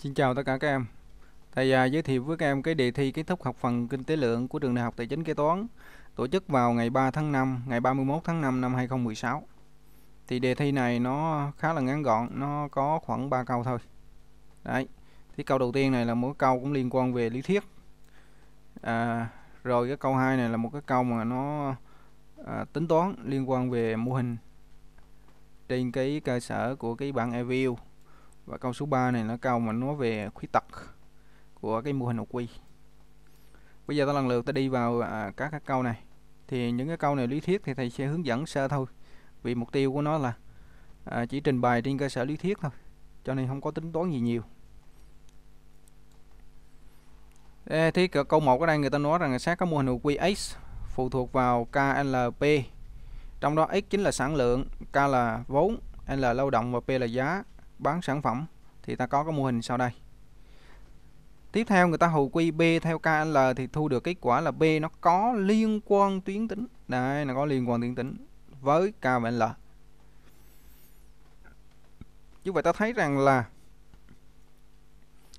Xin chào tất cả các em. Thầy à, giới thiệu với các em cái đề thi kết thúc học phần kinh tế lượng của trường Đại học Tài chính Kế toán tổ chức vào ngày 3 tháng 5, ngày 31 tháng 5 năm 2016. Thì đề thi này nó khá là ngắn gọn, nó có khoảng 3 câu thôi. Đấy. Thì câu đầu tiên này là mỗi câu cũng liên quan về lý thuyết. À, rồi cái câu 2 này là một cái câu mà nó à, tính toán liên quan về mô hình trên cái cơ sở của cái bảng review và câu số 3 này nó câu mà nói về khuyết tật của cái mô hình học quy bây giờ ta lần lượt ta đi vào à, các cái câu này thì những cái câu này lý thuyết thì thầy sẽ hướng dẫn sơ thôi vì mục tiêu của nó là à, chỉ trình bày trên cơ sở lý thuyết thôi cho nên không có tính toán gì nhiều Ê, thì câu 1 ở đây người ta nói rằng xác có mô hình quy x phụ thuộc vào KLP trong đó x chính là sản lượng K là vốn L là lao động và P là giá bán sản phẩm thì ta có cái mô hình sau đây tiếp theo người ta hầu quy B theo KL thì thu được kết quả là B nó có liên quan tuyến tính đây nó có liên quan tuyến tính với K và L như vậy ta thấy rằng là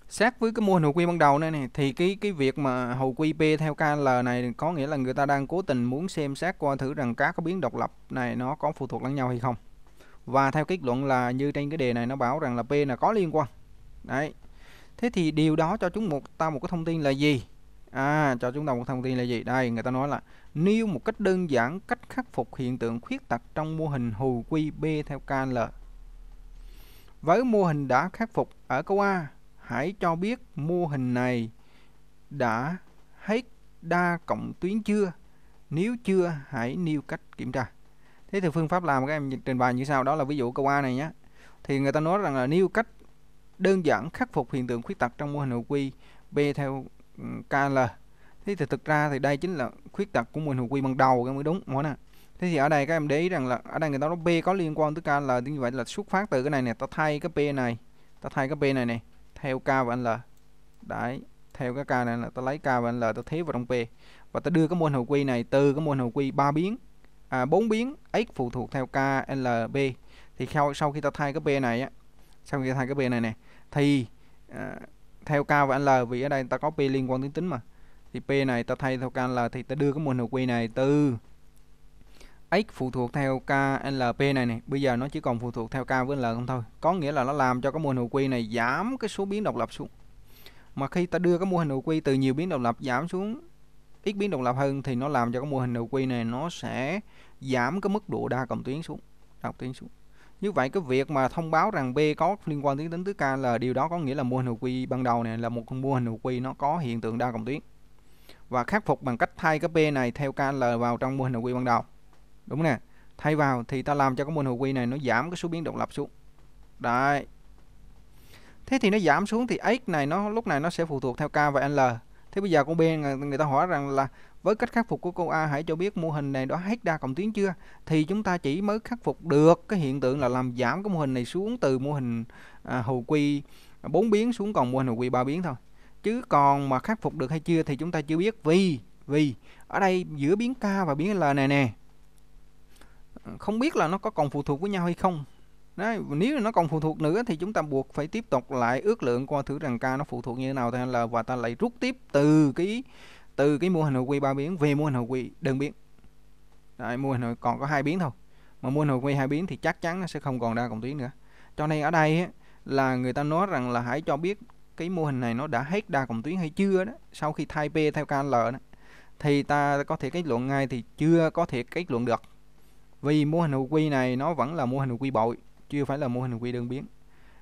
xét với cái mô hình hầu quy ban đầu này, này thì cái cái việc mà hầu quy b theo KL này có nghĩa là người ta đang cố tình muốn xem xét qua thử rằng các cái biến độc lập này nó có phụ thuộc lẫn nhau hay không và theo kết luận là như trên cái đề này nó bảo rằng là P là có liên quan đấy thế thì điều đó cho chúng một ta một cái thông tin là gì à cho chúng ta một thông tin là gì đây người ta nói là nêu một cách đơn giản cách khắc phục hiện tượng khuyết tật trong mô hình hù quy B theo KL với mô hình đã khắc phục ở câu A hãy cho biết mô hình này đã hết đa cộng tuyến chưa nếu chưa hãy nêu cách kiểm tra thế thì phương pháp làm các em trình bày như sau đó là ví dụ câu A này nhé thì người ta nói rằng là nếu cách đơn giản khắc phục hiện tượng khuyết tật trong mô hình hồi quy B theo ừ, KL thế thì thực ra thì đây chính là khuyết tật của mô hình hồi quy ban đầu cái mới đúng không nè thế thì ở đây các em để ý rằng là ở đây người ta nói B có liên quan tới KL thì như vậy là xuất phát từ cái này nè ta thay cái P này ta thay cái P này nè theo K và L đấy theo cái K này là ta lấy K và L ta thế vào trong P và ta đưa cái mô hình hồi quy này từ cái mô hình hồi quy ba biến à, 4 biến x phụ thuộc theo KLB thì sau sau khi ta thay cái b này á sau khi ta thay cái b này nè thì à, theo k và l vì ở đây ta có p liên quan đến tính mà thì p này ta thay theo k l thì ta đưa cái mô hình hồi quy này từ x phụ thuộc theo KLP này này bây giờ nó chỉ còn phụ thuộc theo K với L không thôi có nghĩa là nó làm cho cái mô hình hồi quy này giảm cái số biến độc lập xuống mà khi ta đưa cái mô hình hồi quy từ nhiều biến độc lập giảm xuống ít biến độc lập hơn thì nó làm cho cái mô hình NQ này nó sẽ giảm cái mức độ đa cộng tuyến xuống đa cộng tuyến xuống như vậy cái việc mà thông báo rằng B có liên quan đến tính tứ K là điều đó có nghĩa là mô hình NQ ban đầu này là một mô hình NQ nó có hiện tượng đa cộng tuyến và khắc phục bằng cách thay cái P này theo KL vào trong mô hình NQ ban đầu đúng nè thay vào thì ta làm cho cái mô hình NQ này nó giảm cái số biến độc lập xuống đấy thế thì nó giảm xuống thì x này nó lúc này nó sẽ phụ thuộc theo k và l Thế bây giờ con B người ta hỏi rằng là với cách khắc phục của cô A hãy cho biết mô hình này đã hết đa cộng tuyến chưa? Thì chúng ta chỉ mới khắc phục được cái hiện tượng là làm giảm cái mô hình này xuống từ mô hình à, hồ quy 4 biến xuống còn mô hình hồ quy 3 biến thôi. Chứ còn mà khắc phục được hay chưa thì chúng ta chưa biết vì vì ở đây giữa biến K và biến L này nè không biết là nó có còn phụ thuộc với nhau hay không Đấy, nếu nó còn phụ thuộc nữa thì chúng ta buộc phải tiếp tục lại ước lượng qua thử rằng k nó phụ thuộc như thế nào thì là và ta lại rút tiếp từ cái từ cái mô hình hồi quy ba biến về mô hình hồi quy đơn biến Đấy, mô hình hồi còn có hai biến thôi mà mô hình hồi quy hai biến thì chắc chắn nó sẽ không còn đa cộng tuyến nữa cho nên ở đây ấy, là người ta nói rằng là hãy cho biết cái mô hình này nó đã hết đa cộng tuyến hay chưa đó sau khi thay p theo kl đó thì ta có thể kết luận ngay thì chưa có thể kết luận được vì mô hình hồi quy này nó vẫn là mô hình hồi quy bội chưa phải là mô hình quy đơn biến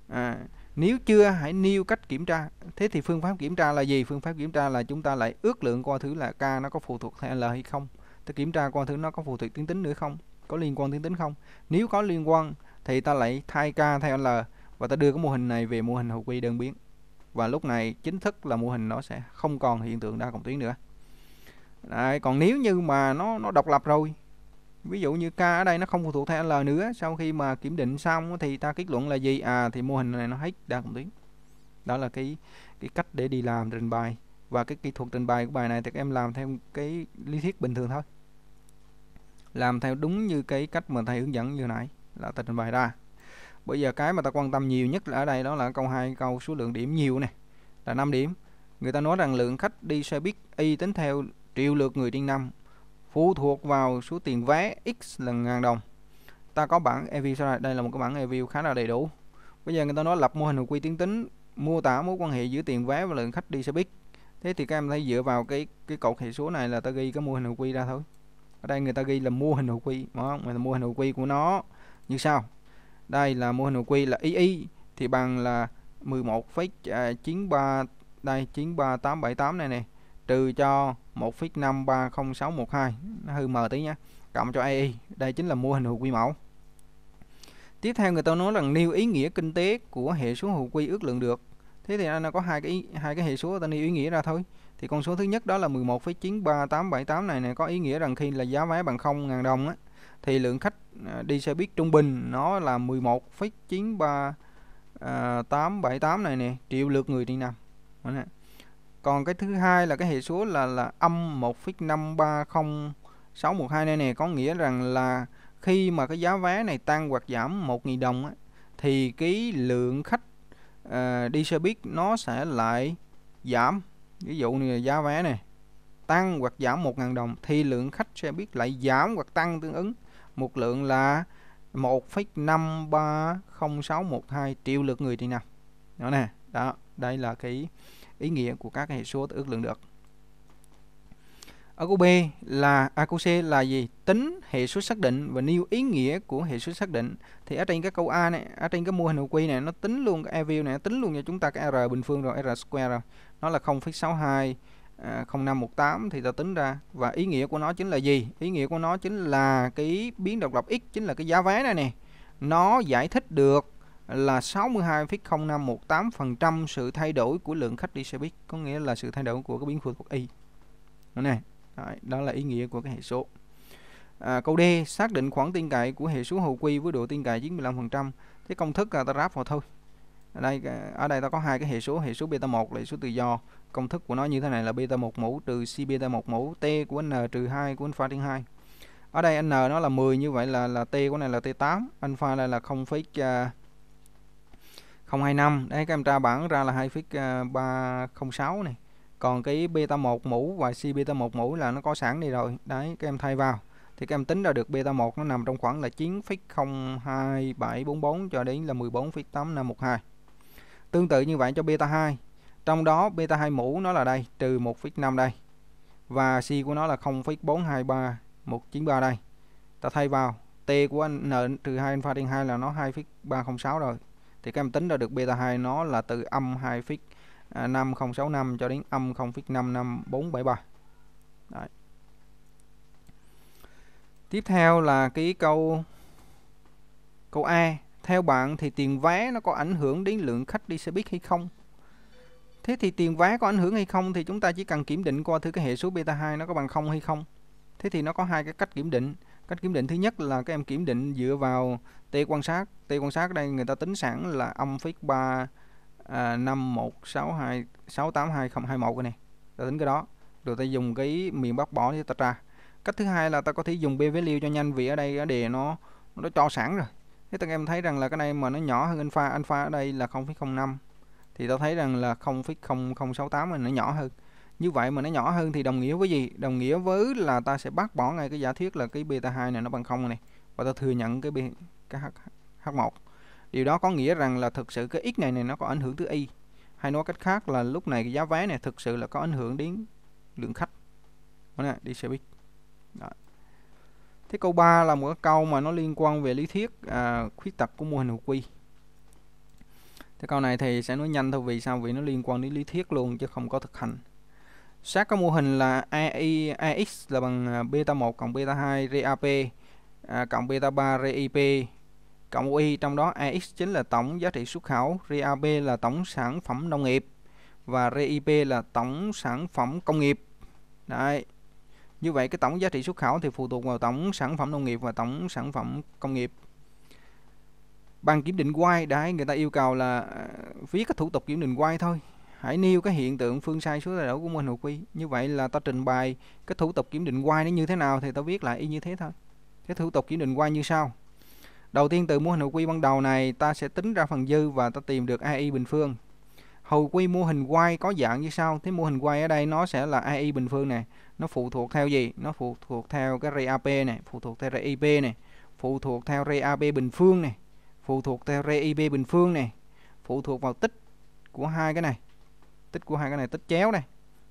à, nếu chưa hãy nêu cách kiểm tra thế thì phương pháp kiểm tra là gì phương pháp kiểm tra là chúng ta lại ước lượng coi thứ là k nó có phụ thuộc theo l hay không ta kiểm tra coi thứ nó có phụ thuộc tuyến tính nữa không có liên quan tuyến tính không nếu có liên quan thì ta lại thay k theo l và ta đưa cái mô hình này về mô hình hồi quy đơn biến và lúc này chính thức là mô hình nó sẽ không còn hiện tượng đa cộng tuyến nữa Đấy, còn nếu như mà nó nó độc lập rồi ví dụ như k ở đây nó không phụ thuộc theo l nữa sau khi mà kiểm định xong thì ta kết luận là gì à thì mô hình này nó hết đa cộng tuyến đó là cái cái cách để đi làm trình bày và cái kỹ thuật trình bày của bài này thì các em làm theo cái lý thuyết bình thường thôi làm theo đúng như cái cách mà thầy hướng dẫn như nãy là ta trình bày ra bây giờ cái mà ta quan tâm nhiều nhất là ở đây đó là câu hai câu số lượng điểm nhiều này là 5 điểm người ta nói rằng lượng khách đi xe buýt y tính theo triệu lượt người trên năm phụ thuộc vào số tiền vé x lần ngàn đồng ta có bảng review sau này đây là một cái bảng review khá là đầy đủ bây giờ người ta nói lập mô hình hồi quy tuyến tính mô tả mối quan hệ giữa tiền vé và lượng khách đi xe buýt thế thì các em thấy dựa vào cái cái cột hệ số này là ta ghi cái mô hình hồi quy ra thôi ở đây người ta ghi là mô hình hồi quy mà không? là mô hình hồi quy của nó như sau đây là mô hình hồi quy là y y thì bằng là 11,93 à, đây 93878 này nè trừ cho 1,53062 nó hư mờ tí nhé cộng cho AI đây chính là mô hình hữu quy mẫu tiếp theo người ta nói rằng nêu ý nghĩa kinh tế của hệ số hữu quy ước lượng được thế thì nó có hai cái hai cái hệ số ta nêu ý nghĩa ra thôi thì con số thứ nhất đó là 11,93878 này này có ý nghĩa rằng khi là giá vé bằng 0 ngàn đồng á, thì lượng khách à, đi xe buýt trung bình nó là 11,93878 à, này nè triệu lượt người đi năm còn cái thứ hai là cái hệ số là là âm 1,530612 này nè có nghĩa rằng là khi mà cái giá vé này tăng hoặc giảm 1.000 đồng á, thì cái lượng khách uh, đi xe buýt nó sẽ lại giảm ví dụ như là giá vé này tăng hoặc giảm 1.000 đồng thì lượng khách xe buýt lại giảm hoặc tăng tương ứng một lượng là 1,530612 triệu lượt người thì nào đó nè đó đây là cái ý nghĩa của các hệ số ước lượng được ở câu B là à câu C là gì? Tính hệ số xác định và nêu ý nghĩa của hệ số xác định. Thì ở trên cái câu A này, ở trên cái mô hình hồi quy này nó tính luôn cái EV này, nó tính luôn cho chúng ta cái R bình phương rồi, R square rồi. Nó là 0,62 à, 0518 thì ta tính ra và ý nghĩa của nó chính là gì? Ý nghĩa của nó chính là cái biến độc lập x chính là cái giá vé này nè. Nó giải thích được là 62,0518% sự thay đổi của lượng khách đi xe buýt có nghĩa là sự thay đổi của cái biến phụ thuộc y này nè đó là ý nghĩa của cái hệ số à, câu D xác định khoảng tin cậy của hệ số hầu quy với độ tin cậy 95% cái công thức à, ta ráp vào thôi ở đây à, ở đây ta có hai cái hệ số hệ số beta 1 là hệ số tự do công thức của nó như thế này là beta 1 mũ trừ c beta 1 mũ t của n trừ 2 của alpha trên 2 ở đây n nó là 10 như vậy là là t của này là t8 alpha này là 0,8 025 đấy các em tra bảng ra là hai fix 306 à, này còn cái beta 1 mũ và C beta 1 mũ là nó có sẵn đi rồi đấy các em thay vào thì các em tính ra được beta 1 nó nằm trong khoảng là 9,02744 cho đến là 14,8512 tương tự như vậy cho beta 2 trong đó beta 2 mũ nó là đây trừ 1,5 đây và C của nó là 0,423193 đây ta thay vào T của anh N trừ 2 alpha trên 2 là nó 2,306 rồi thì các em tính ra được beta 2 nó là từ âm 2 phích 5065 à, cho đến âm 0,55473 Đấy. tiếp theo là cái câu câu A theo bạn thì tiền vé nó có ảnh hưởng đến lượng khách đi xe buýt hay không thế thì tiền vé có ảnh hưởng hay không thì chúng ta chỉ cần kiểm định qua thứ cái hệ số beta 2 nó có bằng không hay không thế thì nó có hai cái cách kiểm định cách kiểm định thứ nhất là các em kiểm định dựa vào t quan sát t quan sát đây người ta tính sẵn là âm phích ba à, năm một sáu hai sáu tám hai không hai một cái này ta tính cái đó rồi ta dùng cái miền bắc bỏ để ta ra cách thứ hai là ta có thể dùng b value cho nhanh vì ở đây cái đề nó nó cho sẵn rồi thế các em thấy rằng là cái này mà nó nhỏ hơn alpha alpha ở đây là 0,05 thì ta thấy rằng là 0,0068 mà nó nhỏ hơn như vậy mà nó nhỏ hơn thì đồng nghĩa với gì đồng nghĩa với là ta sẽ bác bỏ ngay cái giả thuyết là cái beta 2 này nó bằng không này và ta thừa nhận cái b cái h, h1 điều đó có nghĩa rằng là thực sự cái x này này nó có ảnh hưởng tới y hay nói cách khác là lúc này cái giá vé này thực sự là có ảnh hưởng đến lượng khách Đó này, đi xe buýt Đó. thế câu 3 là một cái câu mà nó liên quan về lý thuyết à, khuyết tật của mô hình hữu quy thế câu này thì sẽ nói nhanh thôi vì sao vì nó liên quan đến lý thuyết luôn chứ không có thực hành Sát có mô hình là AI, AX là bằng à, beta 1 cộng beta 2 RAP à, cộng beta 3 RIP cộng UI trong đó AX chính là tổng giá trị xuất khẩu, RAP là tổng sản phẩm nông nghiệp và RIP là tổng sản phẩm công nghiệp. Đấy. Như vậy cái tổng giá trị xuất khẩu thì phụ thuộc vào tổng sản phẩm nông nghiệp và tổng sản phẩm công nghiệp. Bằng kiểm định quay đấy người ta yêu cầu là viết à, các thủ tục kiểm định quay thôi hãy nêu cái hiện tượng phương sai số thay đổi của mô hình hồi quy như vậy là ta trình bày cái thủ tục kiểm định y nó như thế nào thì ta viết lại y như thế thôi cái thủ tục kiểm định y như sau đầu tiên từ mô hình hồi quy ban đầu này ta sẽ tính ra phần dư và ta tìm được ai bình phương hồi quy mô hình y có dạng như sau thế mô hình y ở đây nó sẽ là ai bình phương này nó phụ thuộc theo gì nó phụ thuộc theo cái ray AP này phụ thuộc theo ray IP này phụ thuộc theo ray AB bình phương này phụ thuộc theo ray IP bình phương này phụ thuộc vào tích của hai cái này tích của hai cái này tích chéo này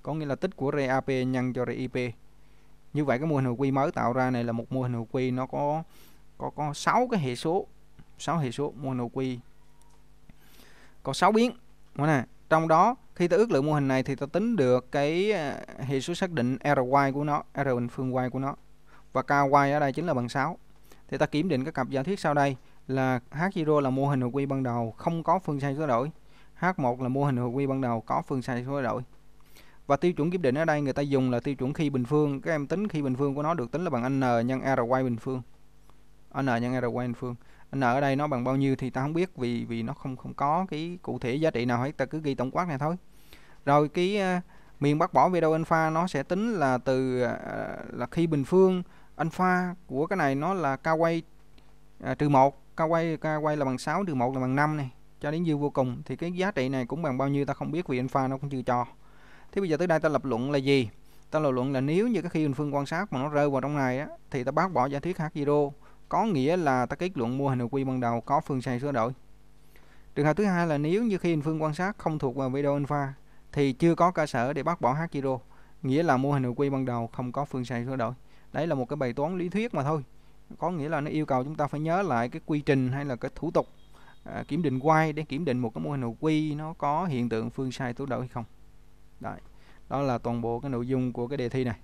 có nghĩa là tích của RAP nhân cho RIP như vậy cái mô hình hồi quy mới tạo ra này là một mô hình hồi quy nó có có có 6 cái hệ số 6 hệ số mô hình hồi quy có 6 biến nè trong đó khi ta ước lượng mô hình này thì ta tính được cái à, hệ số xác định ry của nó r bình phương y của nó và ky ở đây chính là bằng 6 thì ta kiểm định các cặp giả thuyết sau đây là h0 là mô hình hồi quy ban đầu không có phương sai số đổi H1 là mô hình hồi quy ban đầu có phương sai số đổi và tiêu chuẩn kiểm định ở đây người ta dùng là tiêu chuẩn khi bình phương các em tính khi bình phương của nó được tính là bằng n nhân r quay bình phương n nhân r quay bình phương n ở đây nó bằng bao nhiêu thì ta không biết vì vì nó không không có cái cụ thể giá trị nào hết ta cứ ghi tổng quát này thôi rồi cái uh, miền bắt bỏ video alpha nó sẽ tính là từ uh, là khi bình phương alpha của cái này nó là k quay ờ, trừ một k quay k quay là bằng 6 trừ một là bằng 5 này cho đến dư vô cùng thì cái giá trị này cũng bằng bao nhiêu ta không biết vì alpha nó cũng chưa cho thế bây giờ tới đây ta lập luận là gì ta lập luận là nếu như cái khi hình phương quan sát mà nó rơi vào trong này á, thì ta bác bỏ giả thuyết h zero có nghĩa là ta kết luận mô hình quy ban đầu có phương sai sửa đổi trường hợp thứ hai là nếu như khi hình phương quan sát không thuộc vào video alpha thì chưa có cơ sở để bác bỏ h zero nghĩa là mô hình quy ban đầu không có phương sai sửa đổi đấy là một cái bài toán lý thuyết mà thôi có nghĩa là nó yêu cầu chúng ta phải nhớ lại cái quy trình hay là cái thủ tục à, kiểm định quay để kiểm định một cái mô hình hồ quy nó có hiện tượng phương sai tố độ hay không đấy đó là toàn bộ cái nội dung của cái đề thi này